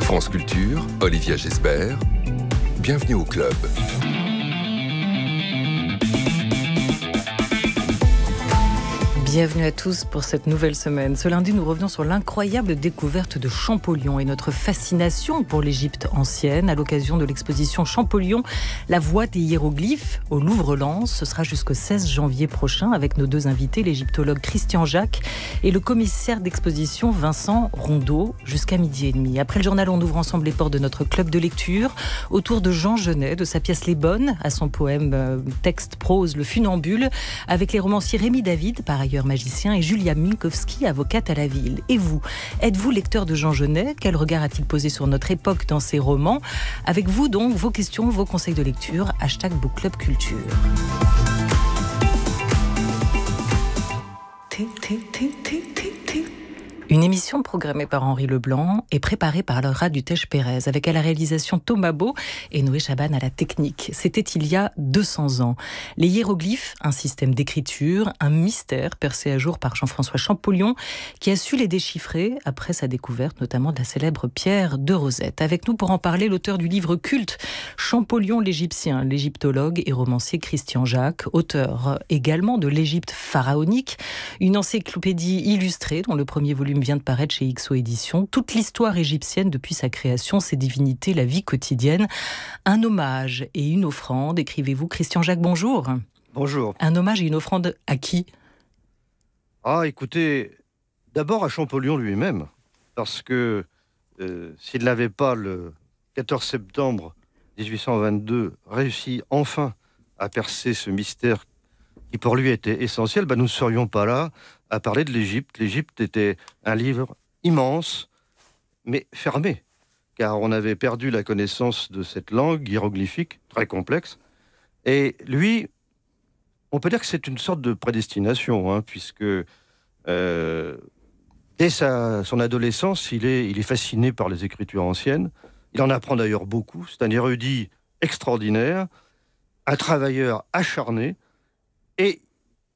France Culture, Olivia Gesbert, bienvenue au club. Bienvenue à tous pour cette nouvelle semaine. Ce lundi, nous revenons sur l'incroyable découverte de Champollion et notre fascination pour l'Égypte ancienne à l'occasion de l'exposition Champollion, la voie des hiéroglyphes au Louvre-Lens. Ce sera jusqu'au 16 janvier prochain avec nos deux invités, l'égyptologue Christian Jacques et le commissaire d'exposition Vincent Rondeau jusqu'à midi et demi. Après le journal, on ouvre ensemble les portes de notre club de lecture autour de Jean Genet, de sa pièce Les Bonnes à son poème euh, texte prose Le Funambule avec les romanciers Rémi David par ailleurs magicien, et Julia Minkowski, avocate à la ville. Et vous, êtes-vous lecteur de Jean Genet Quel regard a-t-il posé sur notre époque dans ses romans Avec vous donc, vos questions, vos conseils de lecture, hashtag Book Club Culture. Une émission programmée par Henri Leblanc et préparée par Laura Dutèche-Pérez, avec à la réalisation Thomas Beau et Noé Chaban à la technique. C'était il y a 200 ans. Les hiéroglyphes, un système d'écriture, un mystère percé à jour par Jean-François Champollion, qui a su les déchiffrer après sa découverte, notamment de la célèbre pierre de Rosette. Avec nous pour en parler, l'auteur du livre culte, Champollion l'Égyptien, l'égyptologue et romancier Christian Jacques, auteur également de l'Égypte pharaonique, une encyclopédie illustrée dont le premier volume vient de paraître chez XO Édition Toute l'histoire égyptienne depuis sa création, ses divinités, la vie quotidienne. Un hommage et une offrande, écrivez-vous. Christian Jacques, bonjour. Bonjour. Un hommage et une offrande à qui Ah, écoutez, d'abord à Champollion lui-même, parce que euh, s'il n'avait pas le 14 septembre 1822 réussi enfin à percer ce mystère qui pour lui était essentiel, ben, nous ne serions pas là à parler de l'Égypte. L'Égypte était un livre immense, mais fermé, car on avait perdu la connaissance de cette langue hiéroglyphique, très complexe. Et lui, on peut dire que c'est une sorte de prédestination, hein, puisque euh, dès sa, son adolescence, il est, il est fasciné par les écritures anciennes. Il en apprend d'ailleurs beaucoup. C'est un érudit extraordinaire, un travailleur acharné, et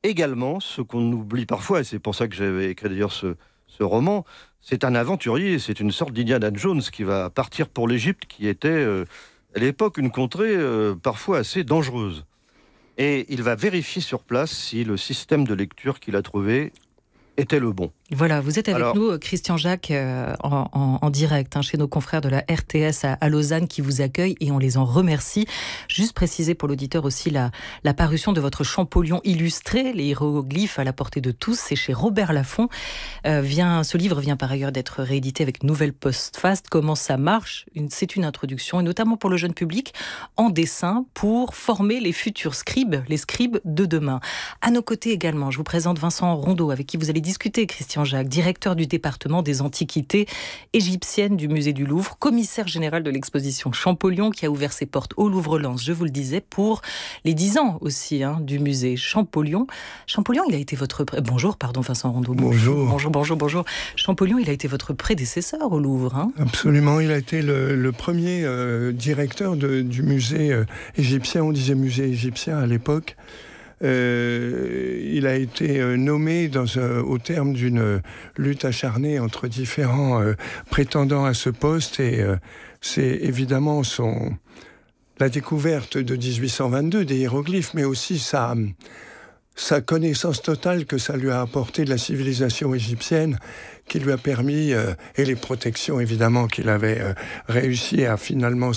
également ce qu'on oublie parfois, et c'est pour ça que j'avais écrit d'ailleurs ce, ce, roman, c'est un aventurier, c'est une sorte d'Indiana Jones qui va partir pour l'Égypte, qui était euh, à l'époque une contrée euh, parfois assez dangereuse. Et il va vérifier sur place si le système de lecture qu'il a trouvé était le bon. Voilà, vous êtes avec nous, Christian Jacques, euh, en, direct, hein, chez nos confrères de la RTS à, Lausanne qui vous accueillent et on les en remercie. Juste préciser pour l'auditeur aussi la, la parution de votre Champollion illustré, les hiéroglyphes à la portée de tous, c'est chez Robert Laffont. Euh, ce livre vient par ailleurs d'être réédité avec Nouvelle Post-Fast. Comment ça marche C'est une introduction, et notamment pour le jeune public, en dessin pour former les futurs scribes, les scribes de demain. À nos côtés également, je vous présente Vincent Rondeau, avec qui vous allez discuter, Christian jacques directeur du département des antiquités égyptiennes du musée du Louvre, commissaire général de l'exposition Champollion qui a ouvert ses portes au Louvre-Lens, je vous le disais, pour les dix ans aussi hein, du musée Champollion. Champollion, il a été votre... Bonjour, pardon Vincent Rondeau. Bonjour. Bonjour, bonjour, bonjour. Champollion, il a été votre prédécesseur au Louvre. Hein. Absolument, il a été le, premier euh, directeur du musée euh, égyptien, on disait musée égyptien à l'époque. Euh, il a été euh, nommé dans, au terme d'une lutte acharnée entre différents euh, prétendants à ce poste et c'est évidemment son, la découverte de 1822 des hiéroglyphes, mais aussi sa, sa connaissance totale que ça lui a apporté de la civilisation égyptienne, qui lui a permis, et les protections évidemment qu'il avait réussi à finalement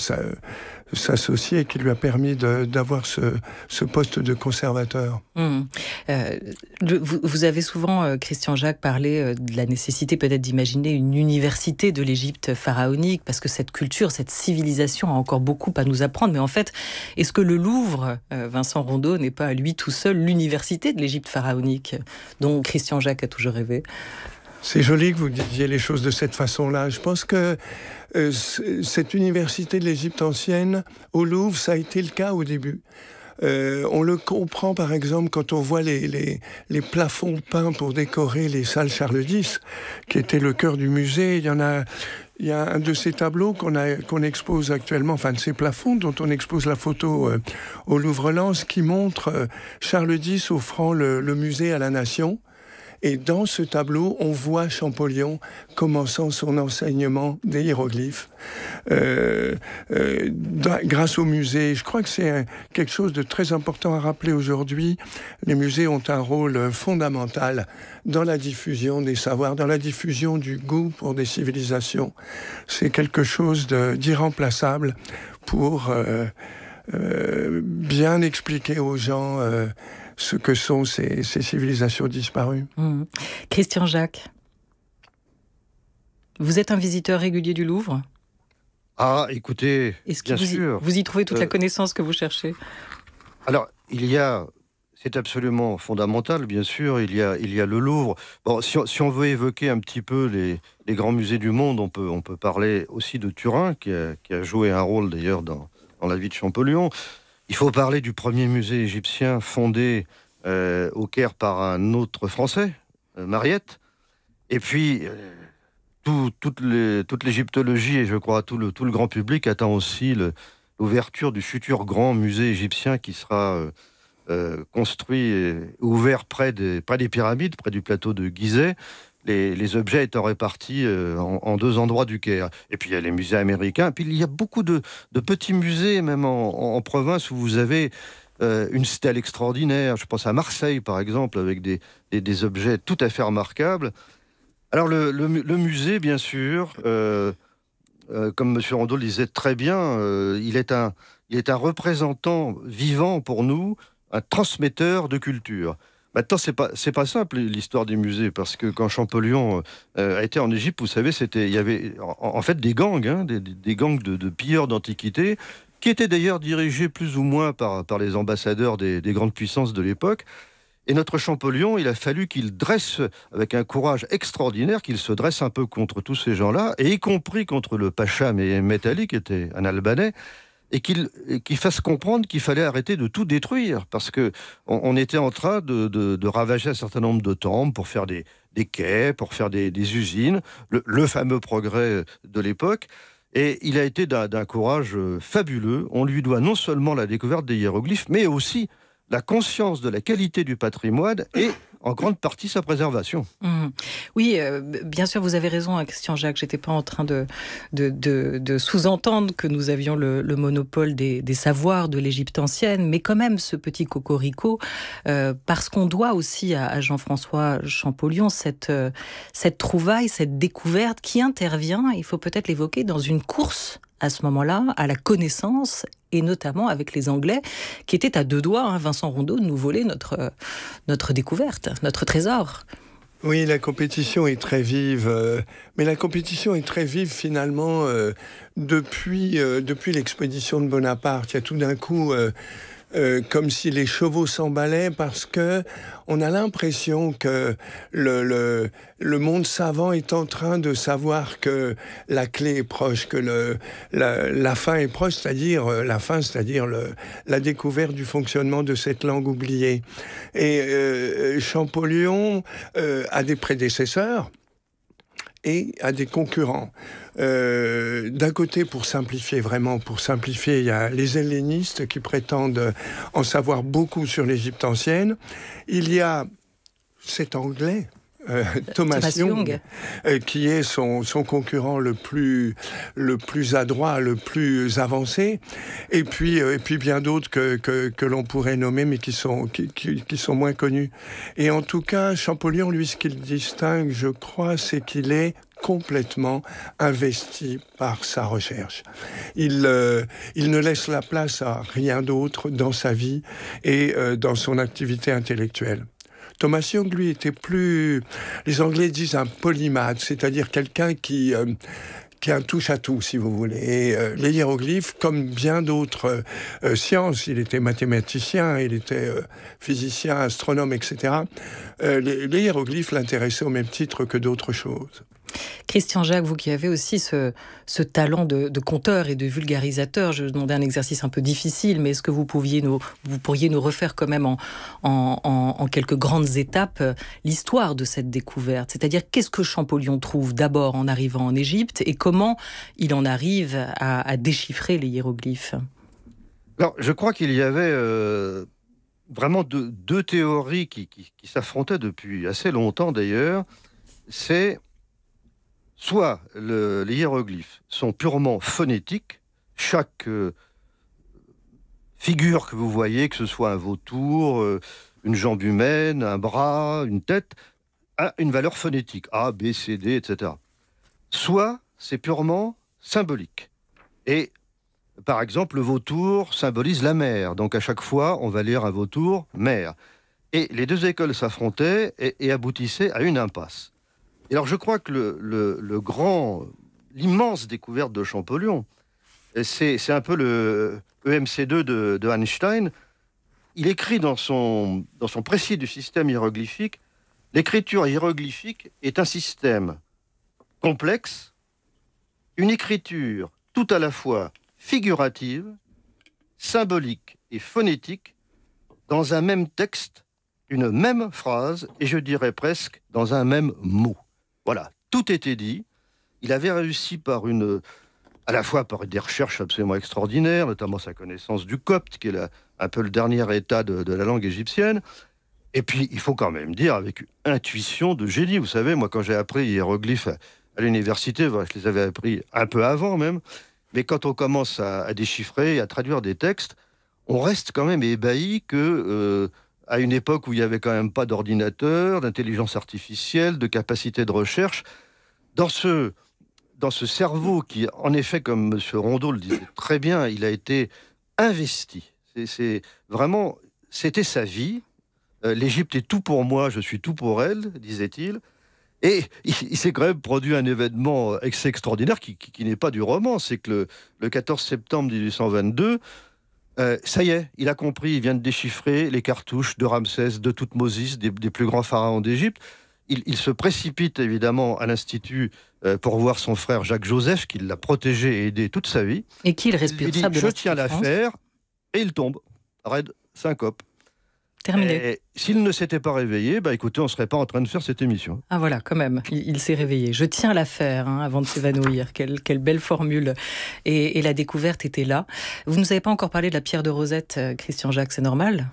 s'associer et qui lui a permis d'avoir ce, poste de conservateur. Hmm. Euh, vous, avez souvent, euh, Christian Jacques, parlé euh, de la nécessité peut-être d'imaginer une université de l'Égypte pharaonique, parce que cette culture, cette civilisation a encore beaucoup à nous apprendre. Mais en fait, est-ce que le Louvre, Vincent Rondeau, n'est pas lui tout seul l'université de l'Égypte pharaonique dont Christian Jacques a toujours rêvé c'est joli que vous disiez les choses de cette façon-là. Je pense que euh, cette université de l'Égypte ancienne, au Louvre, ça a été le cas au début. Euh, on le comprend par exemple quand on voit les, les, plafonds peints pour décorer les salles Charles X, qui étaient le cœur du musée. Il y en a, il y a un de ces tableaux qu'on expose actuellement, enfin de ces plafonds dont on expose la photo euh, au Louvre-Lens, qui montre Charles X offrant le, le, musée à la nation. Et dans ce tableau, on voit Champollion commençant son enseignement des hiéroglyphes euh, euh, grâce au musée. Je crois que c'est quelque chose de très important à rappeler aujourd'hui. Les musées ont un rôle fondamental dans la diffusion des savoirs, dans la diffusion du goût pour des civilisations. C'est quelque chose d'irremplaçable pour euh, bien expliquer aux gens ce que sont ces, civilisations disparues. Mmh. Christian Jacques, vous êtes un visiteur régulier du Louvre Ah, écoutez, bien vous sûr. Y, vous y trouvez toute la euh, connaissance que vous cherchez Alors, il y a c'est absolument fondamental, bien sûr. Il y a, il y a le Louvre. Bon, si, on, veut évoquer un petit peu les, grands musées du monde, on peut, on peut parler aussi de Turin, qui a, joué un rôle d'ailleurs dans, dans, la vie de Champollion. Il faut parler du premier musée égyptien fondé euh, au Caire par un autre Français, euh, Mariette. Et puis, euh, toute l'égyptologie et je crois tout le, grand public attend aussi l'ouverture du futur grand musée égyptien qui sera construit et ouvert près des, près des pyramides, près du plateau de Gizeh les, objets étant répartis euh, en, deux endroits du Caire. Et puis il y a les musées américains, et puis il y a beaucoup de, petits musées, même en, province, où vous avez euh, une stèle extraordinaire. Je pense à Marseille, par exemple, avec des, objets tout à fait remarquables. Alors le, musée, bien sûr, euh, comme M. Rondeau le disait très bien, il est, il est un représentant vivant pour nous, un transmetteur de culture. Maintenant, bah, c'est pas pas simple l'histoire des musées parce que quand Champollion a euh, été en Égypte, vous savez, c'était il y avait en, fait des gangs, hein, des, gangs de, pilleurs d'antiquités qui étaient d'ailleurs dirigés plus ou moins par par les ambassadeurs des, grandes puissances de l'époque. Et notre Champollion, il a fallu qu'il dresse, avec un courage extraordinaire, qu'il se dresse un peu contre tous ces gens-là, et y compris contre le Pacha Métali, qui était un Albanais et qu'il fasse comprendre qu'il fallait arrêter de tout détruire, parce que on, était en train de, ravager un certain nombre de temples pour faire des, quais, pour faire des, usines, le, le, fameux progrès de l'époque. Et il a été d'un courage euh, fabuleux. On lui doit non seulement la découverte des hiéroglyphes, mais aussi la conscience de la qualité du patrimoine et en grande partie sa préservation. Mmh. Oui, euh, bien sûr, vous avez raison, hein, Christian Jacques. J'étais pas en train de, sous-entendre que nous avions le, monopole des, savoirs de l'Égypte ancienne, mais quand même ce petit cocorico, euh, parce qu'on doit aussi à, Jean-François Champollion cette, euh, cette trouvaille, cette découverte qui intervient, il faut peut-être l'évoquer, dans une course à ce moment-là à la connaissance et notamment avec les Anglais qui étaient à deux doigts, hein, Vincent Rondeau, de nous voler notre, euh, notre découverte, notre trésor. Oui, la compétition est très vive, euh, mais la compétition est très vive finalement euh, depuis, depuis l'expédition de Bonaparte. Il y a tout d'un coup euh, comme si les chevaux s'emballaient parce que on a l'impression que le, le, le, monde savant est en train de savoir que la clé est proche, que le, la, fin est proche, c'est-à-dire euh, la fin, c'est-à-dire la découverte du fonctionnement de cette langue oubliée. Et euh, Champollion a des prédécesseurs et à des concurrents. Euh, d'un côté, pour simplifier, vraiment, pour simplifier, il y a les hellénistes qui prétendent en savoir beaucoup sur l'Égypte ancienne. Il y a cet anglais euh, Thomas, Young, euh, qui est son, concurrent le plus, le plus adroit, le plus avancé, et puis, euh, et puis bien d'autres que, que, que l'on pourrait nommer, mais qui sont, qui, qui, sont moins connus. Et en tout cas, Champollion, lui, ce qu'il distingue, je crois, c'est qu'il est complètement investi par sa recherche. Il, il ne laisse la place à rien d'autre dans sa vie et dans son activité intellectuelle. Thomas Young, lui, était plus, les Anglais disent un polymath, c'est-à-dire quelqu'un qui, euh, qui a un touche à tout, si vous voulez. Et euh, les hiéroglyphes, comme bien d'autres euh, euh, sciences, il était mathématicien, il était physicien, astronome, etc. Les, les hiéroglyphes l'intéressaient au même titre que d'autres choses. Christian Jacques, vous qui avez aussi ce, talent de, de, conteur et de vulgarisateur, je demandais un exercice un peu difficile, mais est-ce que vous, pouviez nous, vous pourriez nous refaire quand même en, quelques grandes étapes euh, l'histoire de cette découverte C'est-à-dire qu'est-ce que Champollion trouve d'abord en arrivant en Égypte et comment il en arrive à, déchiffrer les hiéroglyphes alors, je crois qu'il y avait euh, vraiment deux, théories qui, qui s'affrontaient depuis assez longtemps d'ailleurs. C'est soit les hiéroglyphes sont purement phonétiques, chaque euh, figure que vous voyez, que ce soit un vautour, euh, une jambe humaine, un bras, une tête, a une valeur phonétique, A, B, C, D, etc. Soit c'est purement symbolique. Et par exemple, le vautour symbolise la mer, donc à chaque fois on va lire un vautour mer. Et les deux écoles s'affrontaient et aboutissaient à une impasse. Et alors je crois que le, grand, l'immense découverte de Champollion, euh, c'est un peu le EMC2 de, de, Einstein. Il écrit dans son, dans son précis du système hiéroglyphique, l'écriture hiéroglyphique est un système complexe, une écriture tout à la fois figurative, symbolique et phonétique dans un même texte, une même phrase et je dirais presque dans un même mot. Voilà, tout était dit. Il avait réussi par une, à la fois par des recherches absolument extraordinaires, notamment sa connaissance du copte, qui est la, un peu le dernier état de, la langue égyptienne. Et puis, il faut quand même dire, avec intuition de génie, vous savez, moi, quand j'ai appris hiéroglyphes à, l'université, je les avais appris un peu avant même, mais quand on commence à, déchiffrer à traduire des textes, on reste quand même ébahi que... Euh, à une époque où il n'y avait quand même pas d'ordinateur, d'intelligence artificielle, de capacité de recherche. Dans ce, dans ce cerveau qui, en effet, comme M. Rondeau le disait très bien, il a été investi. C'est vraiment, c'était sa vie. Euh, L'Égypte est tout pour moi, je suis tout pour elle, disait-il. Et il, s'est quand même produit un événement euh, extraordinaire qui, n'est pas du roman, c'est que le 14 septembre 1822, euh, ça y est, il a compris, il vient de déchiffrer les cartouches de Ramsès, de Toutmosis, des, des plus grands pharaons d'Égypte. Il, se précipite évidemment à l'Institut euh, pour voir son frère Jacques Joseph, qui l'a protégé et aidé toute sa vie. Et qui est responsable il dit, Je tiens l'affaire, et il tombe, Red syncope. Terminé. S'il ne s'était pas réveillé, bah écoutez, on ne serait pas en train de faire cette émission. Ah voilà, quand même, il, s'est réveillé. Je tiens à la faire hein, avant de s'évanouir. Quelle, belle formule. Et, la découverte était là. Vous ne nous avez pas encore parlé de la pierre de Rosette, euh, Christian Jacques, c'est normal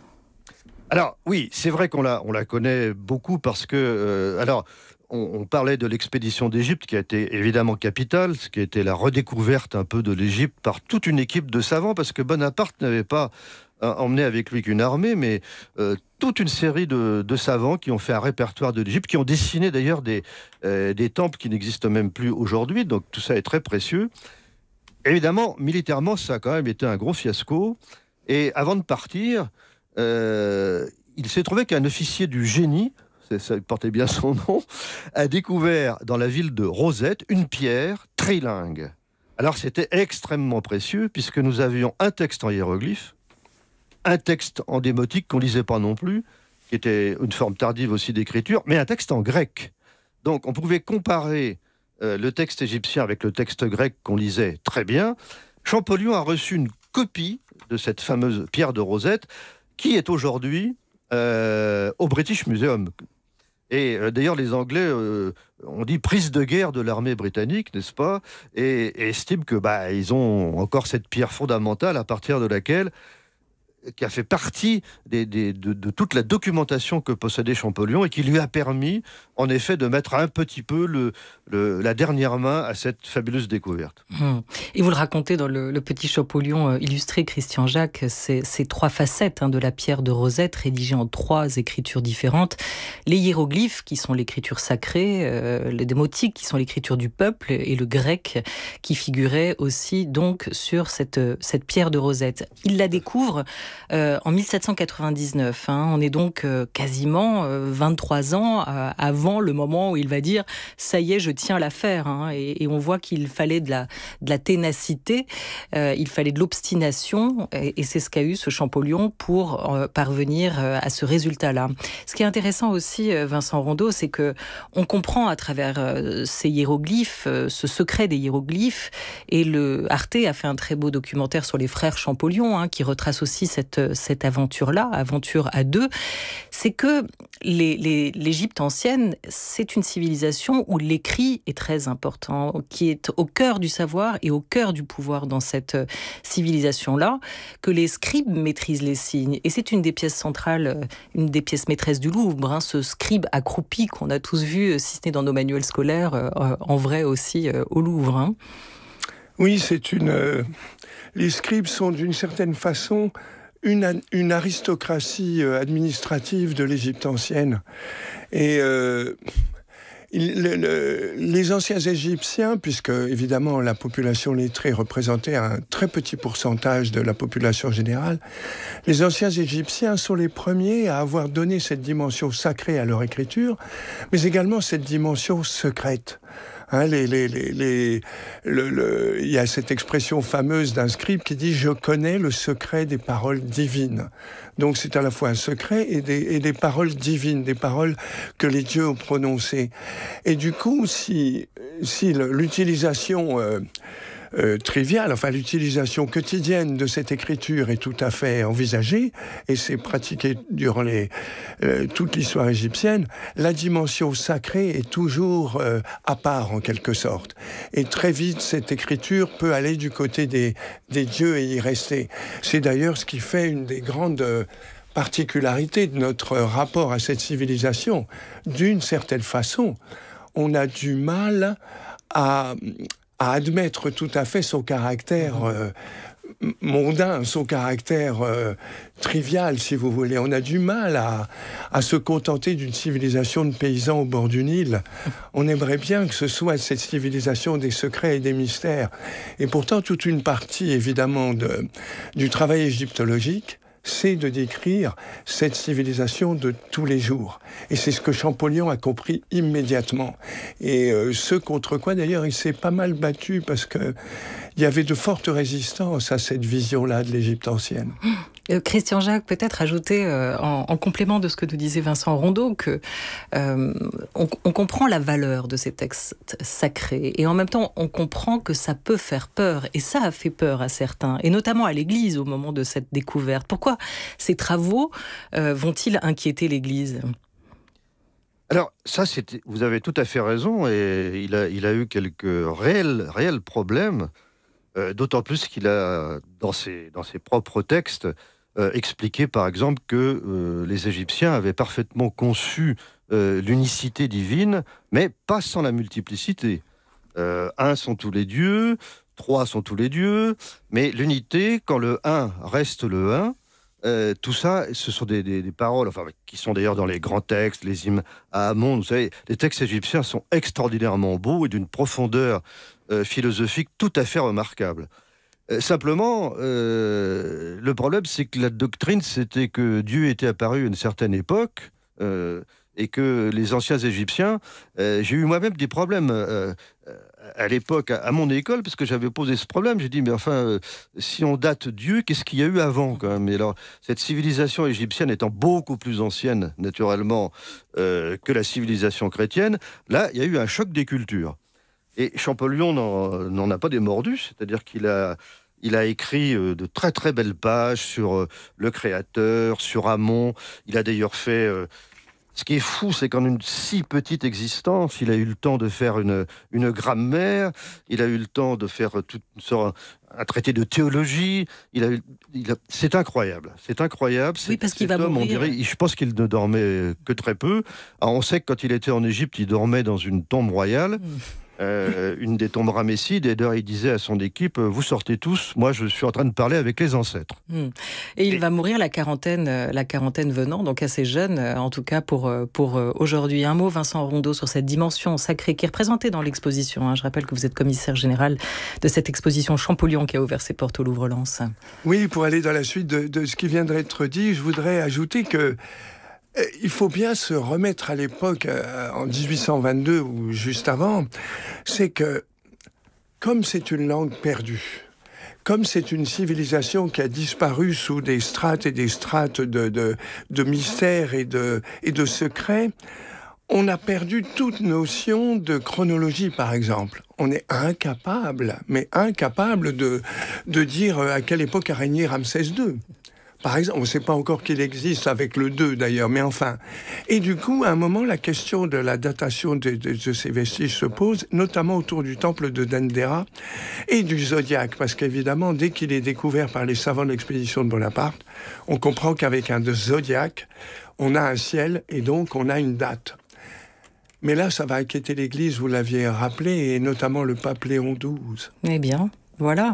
alors oui, c'est vrai qu'on la, connaît beaucoup parce que... Euh, alors, on, parlait de l'expédition d'Égypte qui a été évidemment capitale, ce qui a été la redécouverte un peu de l'Égypte par toute une équipe de savants, parce que Bonaparte n'avait pas euh, emmené avec lui qu'une armée, mais euh, toute une série de, savants qui ont fait un répertoire de l'Égypte, qui ont dessiné d'ailleurs des, euh, des temples qui n'existent même plus aujourd'hui. Donc tout ça est très précieux. Évidemment, militairement, ça a quand même été un gros fiasco. Et avant de partir, il s'est trouvé qu'un officier du génie, ça portait bien son nom, a découvert dans la ville de Rosette une pierre trilingue. Alors c'était extrêmement précieux puisque nous avions un texte en hiéroglyphe, un texte en démotique qu'on lisait pas non plus, qui était une forme tardive aussi d'écriture, mais un texte en grec. Donc on pouvait comparer euh, le texte égyptien avec le texte grec qu'on lisait très bien. Champollion a reçu une copie de cette fameuse pierre de Rosette qui est aujourd'hui euh, au British Museum. Et euh, d'ailleurs, les Anglais ont dit prise de guerre de l'armée britannique, n'est-ce pas et, estiment que bah, ont encore cette pierre fondamentale à partir de laquelle qui a fait partie des, de, toute la documentation que possédait Champollion et qui lui a permis, en effet, de mettre un petit peu le, la dernière main à cette fabuleuse découverte. Hum. Et vous le racontez dans le, petit Champollion euh, illustré, Christian Jacques, ces trois facettes hein, de la pierre de Rosette, rédigées en trois écritures différentes. Les hiéroglyphes, qui sont l'écriture sacrée, euh, les démotiques, qui sont l'écriture du peuple, et le grec, qui figurait aussi donc sur cette, euh, cette pierre de Rosette. Il la découvre euh, en 1799. Hein, on est donc euh, quasiment 23 euh, ans avant le moment où il va dire ⁇ ça y est, je tiens l'affaire hein, et, on voit qu'il fallait de la, la ténacité, il fallait de l'obstination, et, c'est ce qu'a eu ce Champollion pour parvenir à ce résultat-là. Ce qui est intéressant aussi, Vincent Rondeau, c'est que on comprend à travers ces hiéroglyphes, ce secret des hiéroglyphes, et le Arte a fait un très beau documentaire sur les frères Champollion, hein, qui retrace aussi cette cette, aventure-là, aventure à deux, c'est que l'Égypte ancienne, c'est une civilisation où l'écrit est très important, qui est au cœur du savoir et au cœur du pouvoir dans cette civilisation-là, que les scribes maîtrisent les signes. Et c'est une des pièces centrales, euh, une des pièces maîtresses du Louvre, hein, ce scribe accroupi qu'on a tous vu, euh, si ce n'est dans nos manuels scolaires, euh, en vrai aussi au Louvre. Hein. Oui, c'est une. les scribes sont d'une certaine façon une, aristocratie euh, administrative de l'Égypte ancienne. Et euh, les anciens Égyptiens, puisque évidemment la population lettrée représentait un très petit pourcentage de la population générale, les anciens Égyptiens sont les premiers à avoir donné cette dimension sacrée à leur écriture, mais également cette dimension secrète. Hein, les, les, le, il y a cette expression fameuse d'un scribe qui dit Je connais le secret des paroles divines. Donc c'est à la fois un secret et des, paroles divines, des paroles que les dieux ont prononcées. Et du coup, si, si l'utilisation. Euh, euh, trivial. Enfin, l'utilisation quotidienne de cette écriture est tout à fait envisagée et c'est pratiqué durant les, euh, toute l'histoire égyptienne. La dimension sacrée est toujours euh, à part en quelque sorte. Et très vite, cette écriture peut aller du côté des, dieux et y rester. C'est d'ailleurs ce qui fait une des grandes euh, particularités de notre rapport à cette civilisation, d'une certaine façon, on a du mal à, à admettre tout à fait son caractère ah. euh, mondain, son caractère euh, trivial, si vous voulez. On a du mal à, à se contenter d'une civilisation de paysans au bord du Nil. On aimerait bien que ce soit cette civilisation des secrets et des mystères. Et pourtant, toute une partie, évidemment, de, du travail égyptologique c'est de décrire cette civilisation de tous les jours. Et c'est ce que Champollion a compris immédiatement. Et euh, ce contre quoi, d'ailleurs, il s'est pas mal battu parce que il y avait de fortes résistances à cette vision-là de l'Égypte ancienne. Euh, Christian Jacques, peut-être ajouter euh, en, complément de ce que nous disait Vincent Rondeau que euh, on, comprend la valeur de ces textes sacrés et en même temps on comprend que ça peut faire peur et ça a fait peur à certains et notamment à l'Église au moment de cette découverte. Pourquoi ces travaux vont-ils inquiéter l'Église alors ça, vous avez tout à fait raison et il a, il a eu quelques réels, réels problèmes euh, d'autant plus qu'il a, dans ses, dans ses propres textes, euh, expliqué par exemple que euh, les Égyptiens avaient parfaitement conçu l'unicité divine, mais pas sans la multiplicité. un sont tous les dieux, trois sont tous les dieux, mais l'unité, quand le un reste le un, tout ça, ce sont des, paroles, enfin, qui sont d'ailleurs dans les grands textes, les hymnes à Amon. Vous savez, les textes égyptiens sont extraordinairement beaux et d'une profondeur euh, philosophique tout à fait remarquable. Euh, simplement, euh, le problème, c'est que la doctrine, c'était que Dieu était apparu à une certaine époque et que les anciens Égyptiens, j'ai eu moi-même des problèmes à l'époque, à, mon école, parce que j'avais posé ce problème. J'ai dit, mais enfin, si on date Dieu, qu'est-ce qu'il y a eu avant quand alors, cette civilisation égyptienne étant beaucoup plus ancienne, naturellement, que la civilisation chrétienne, là, il y a eu un choc des cultures. Et Champollion n'en a pas des mordus, c'est-à-dire qu'il a, il a écrit euh, de très très belles pages sur euh, le créateur, sur Hamon. Il a d'ailleurs fait. Euh, ce qui est fou, c'est qu'en une si petite existence, il a eu le temps de faire une, une grammaire, il a eu le temps de faire toute sorte, un traité de théologie. Il a, c'est incroyable, c'est incroyable. Oui, parce qu'il homme, On dirait, je pense qu'il ne dormait que très peu. on sait que quand il était en Égypte, il dormait dans une tombe royale. Mmh. Euh, une des tombes ramessides. Et d'ailleurs, il disait à son équipe euh, Vous sortez tous, moi je suis en train de parler avec les ancêtres. Hmm. Et il va mourir la quarantaine, euh, la quarantaine venant, donc assez jeune, en tout cas pour, pour aujourd'hui. Un mot, Vincent Rondeau, sur cette dimension sacrée qui est représentée dans l'exposition. Hein. Je rappelle que vous êtes commissaire général de cette exposition Champollion qui a ouvert ses portes au Louvre-Lens. Oui, pour aller dans la suite de, de ce qui vient d'être dit, je voudrais ajouter que eh, il faut bien se remettre à l'époque, euh, en 1822 ou juste avant, c'est que comme c'est une langue perdue, comme c'est une civilisation qui a disparu sous des strates et des strates de, de, mystères et de, et secrets, on a perdu toute notion de chronologie, par exemple. On est incapable, mais incapable de, de dire euh, à quelle époque a régné Ramsès II par exemple, on ne sait pas encore qu'il existe avec le 2 d'ailleurs, mais enfin. Et du coup, à un moment, la question de la datation de, ces vestiges se pose, notamment autour du temple de Dendera et du zodiaque, parce qu'évidemment, dès qu'il est découvert par les savants de l'expédition de Bonaparte, on comprend qu'avec un zodiaque, on a un ciel et donc on a une date. Mais là, ça va inquiéter l'Église, vous l'aviez rappelé, et notamment le pape Léon XII. Eh bien. Voilà.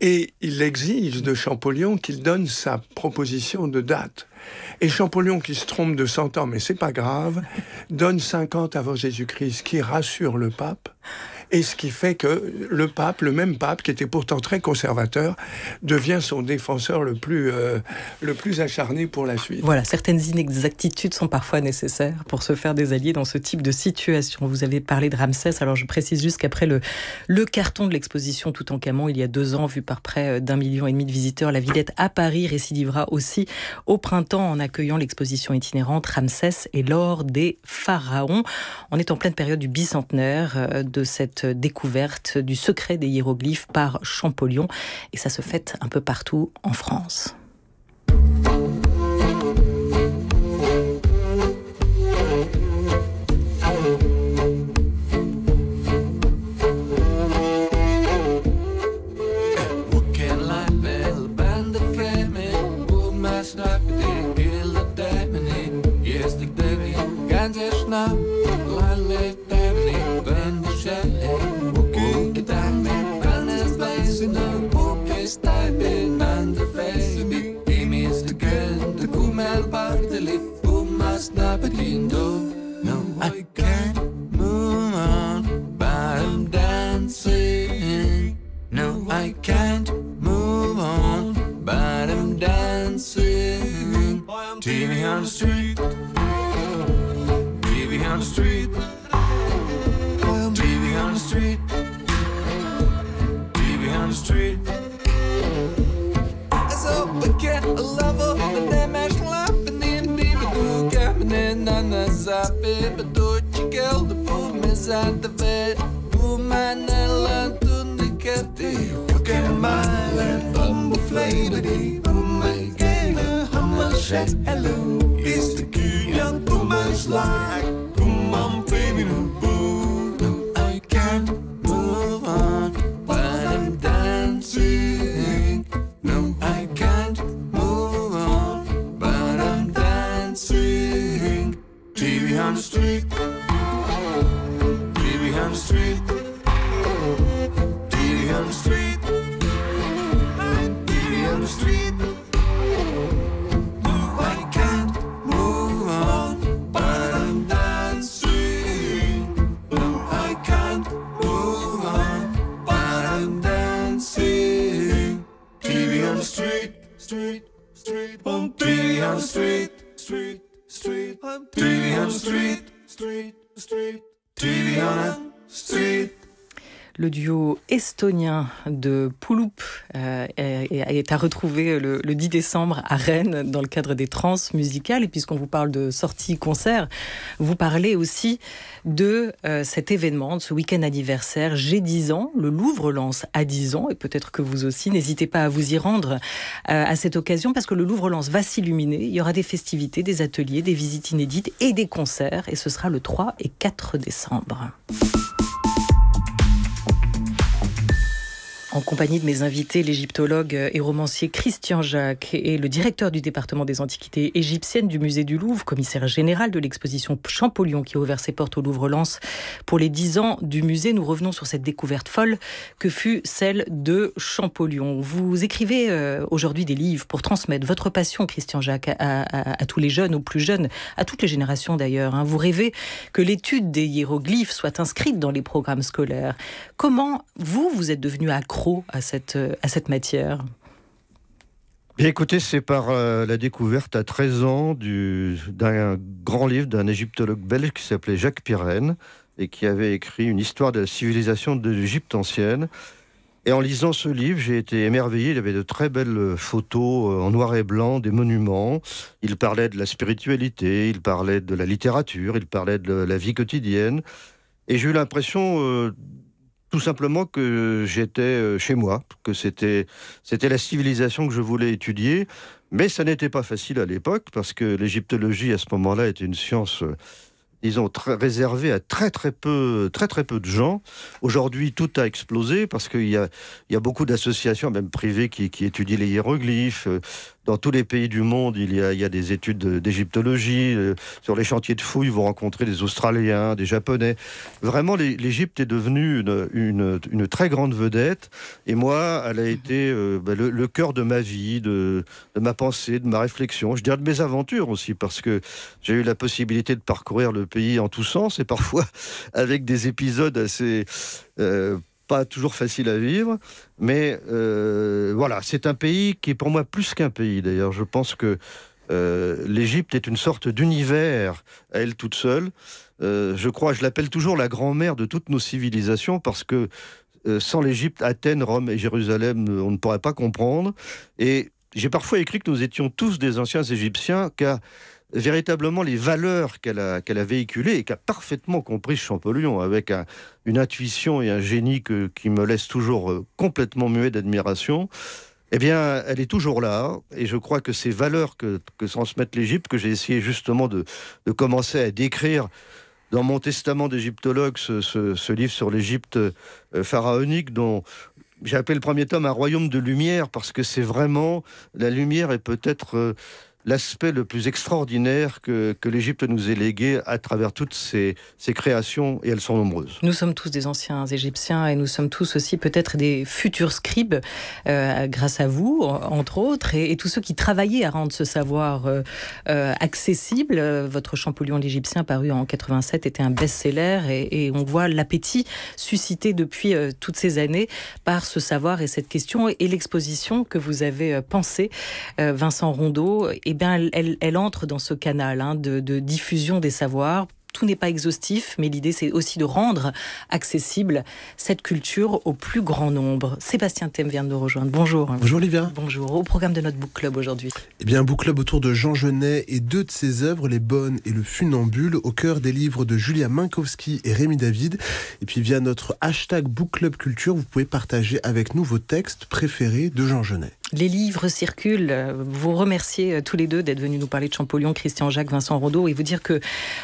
Et il exige de Champollion qu'il donne sa proposition de date. Et Champollion, qui se trompe de 100 ans, mais c'est pas grave, donne 50 avant Jésus-Christ, qui rassure le pape. Et ce qui fait que le pape, le même pape, qui était pourtant très conservateur, devient son défenseur le plus, euh, le plus acharné pour la suite. Voilà, certaines inexactitudes sont parfois nécessaires pour se faire des alliés dans ce type de situation. Vous avez parlé de Ramsès, alors je précise juste qu'après le, le carton de l'exposition tout en Camon, il y a deux ans, vu par près euh, d'un million et demi de visiteurs, la Villette à Paris récidivera aussi au printemps en accueillant l'exposition itinérante Ramsès et l'or des pharaons. On est en pleine période du bicentenaire euh, de cette découverte du secret des hiéroglyphes par Champollion. Et ça se fait un peu partout en France. Hello. de Pouloup euh, est, à retrouver le, 10 décembre à Rennes dans le cadre des trans musicales. Et puisqu'on vous parle de sorties, concerts, vous parlez aussi de euh, cet événement, de ce week-end anniversaire. J'ai 10 ans, le Louvre lance à 10 ans, et peut-être que vous aussi, n'hésitez pas à vous y rendre euh, à cette occasion, parce que le Louvre lance va s'illuminer. Il y aura des festivités, des ateliers, des visites inédites et des concerts, et ce sera le 3 et 4 décembre. en compagnie de mes invités, l'égyptologue et romancier Christian Jacques et le directeur du département des antiquités égyptiennes du musée du Louvre, commissaire général de l'exposition Champollion qui a ouvert ses portes au Louvre-Lens pour les dix ans du musée. Nous revenons sur cette découverte folle que fut celle de Champollion. Vous écrivez euh, aujourd'hui des livres pour transmettre votre passion, Christian Jacques, à, à tous les jeunes, aux plus jeunes, à toutes les générations d'ailleurs. Hein. Vous rêvez que l'étude des hiéroglyphes soit inscrite dans les programmes scolaires. Comment vous, vous êtes devenu accro à cette, euh, à cette matière écoutez, c'est par euh, la découverte à 13 ans du, d'un grand livre d'un égyptologue belge qui s'appelait Jacques Pirène et qui avait écrit une histoire de la civilisation de l'Égypte ancienne. Et en lisant ce livre, j'ai été émerveillé. Il avait de très belles photos euh, en noir et blanc des monuments. Il parlait de la spiritualité, il parlait de la littérature, il parlait de la vie quotidienne. Et j'ai eu l'impression tout simplement que j'étais euh, chez moi, que c'était c'était la civilisation que je voulais étudier, mais ça n'était pas facile à l'époque parce que l'égyptologie à ce moment-là était une science euh, disons très réservée à très très peu très très peu de gens. Aujourd'hui, tout a explosé parce qu'il y a il y a beaucoup d'associations même privées qui, qui étudient les hiéroglyphes. Euh, dans tous les pays du monde, il y a, des études d'égyptologie. Euh, sur les chantiers de fouilles, vous rencontrez des Australiens, des Japonais. Vraiment, l'Égypte est devenue une, très grande vedette. Et moi, elle a mhm. été euh, bah, le, cœur de ma vie, de, ma pensée, de ma réflexion. Je dirais de mes aventures aussi, parce que j'ai eu la possibilité de parcourir le pays en tous sens et parfois avec des épisodes assez... Euh, pas toujours facile à vivre, mais euh, voilà, c'est un pays qui est pour moi plus qu'un pays d'ailleurs. Je pense que euh, l'Égypte est une sorte d'univers à elle toute seule. Euh, je crois, je l'appelle toujours la grand-mère de toutes nos civilisations parce que euh, sans l'Égypte, Athènes, Rome et Jérusalem, on ne pourrait pas comprendre. Et j'ai parfois écrit que nous étions tous des anciens Égyptiens, car véritablement les valeurs qu'elle a, qu'elle a véhiculées et qu'a parfaitement compris Champollion, avec une intuition et un génie qui me laissent toujours euh, complètement muet d'admiration. Eh bien, elle est toujours là, et je crois que ces valeurs que, que transmettent l'Égypte, que j'ai essayé justement de, de, commencer à décrire dans mon testament d'égyptologue, ce, ce livre sur l'Égypte euh, pharaonique, dont, j'ai appelé le premier tome un royaume de lumière parce que c'est vraiment la lumière est peut-être euh, l'aspect le plus extraordinaire que, l'Égypte nous ait légué à travers toutes ses, créations, et elles sont nombreuses. Nous sommes tous des anciens Égyptiens et nous sommes tous aussi peut-être des futurs scribes, euh, grâce à vous, entre autres, et, tous ceux qui travaillaient à rendre ce savoir euh, euh, accessible. Votre Champollion l'Égyptien, paru en 87, était un best-seller et, et, on voit l'appétit suscité depuis toutes ces années par ce savoir et cette question et l'exposition que vous avez pensée, Vincent Rondeau. Et bien, elle, entre dans ce canal hein, de, diffusion des savoirs tout n'est pas exhaustif, mais l'idée c'est aussi de rendre accessible cette culture au plus grand nombre. Sébastien Thème vient de nous rejoindre. Bonjour. Bonjour Olivia. Bonjour. Au programme de notre book club aujourd'hui. Eh bien, book club autour de Jean Genet et deux de ses œuvres, Les Bonnes et Le Funambule, au cœur des livres de Julia Minkowski et Rémi David. Et puis via notre hashtag book club culture, vous pouvez partager avec nous vos textes préférés de Jean Genet. Les livres circulent. Vous remerciez euh, tous les deux d'être venus nous parler de Champollion, Christian Jacques, Vincent Rondeau, et vous dire que,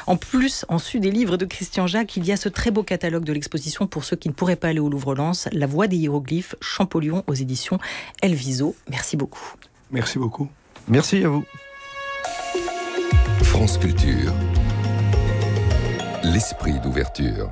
en plus en su des livres de Christian Jacques, il y a ce très beau catalogue de l'exposition pour ceux qui ne pourraient pas aller au Louvre-Lens, La voix des hiéroglyphes, Champollion aux éditions Elviso. Merci beaucoup. Merci beaucoup. Merci à vous. France Culture. L'esprit d'ouverture.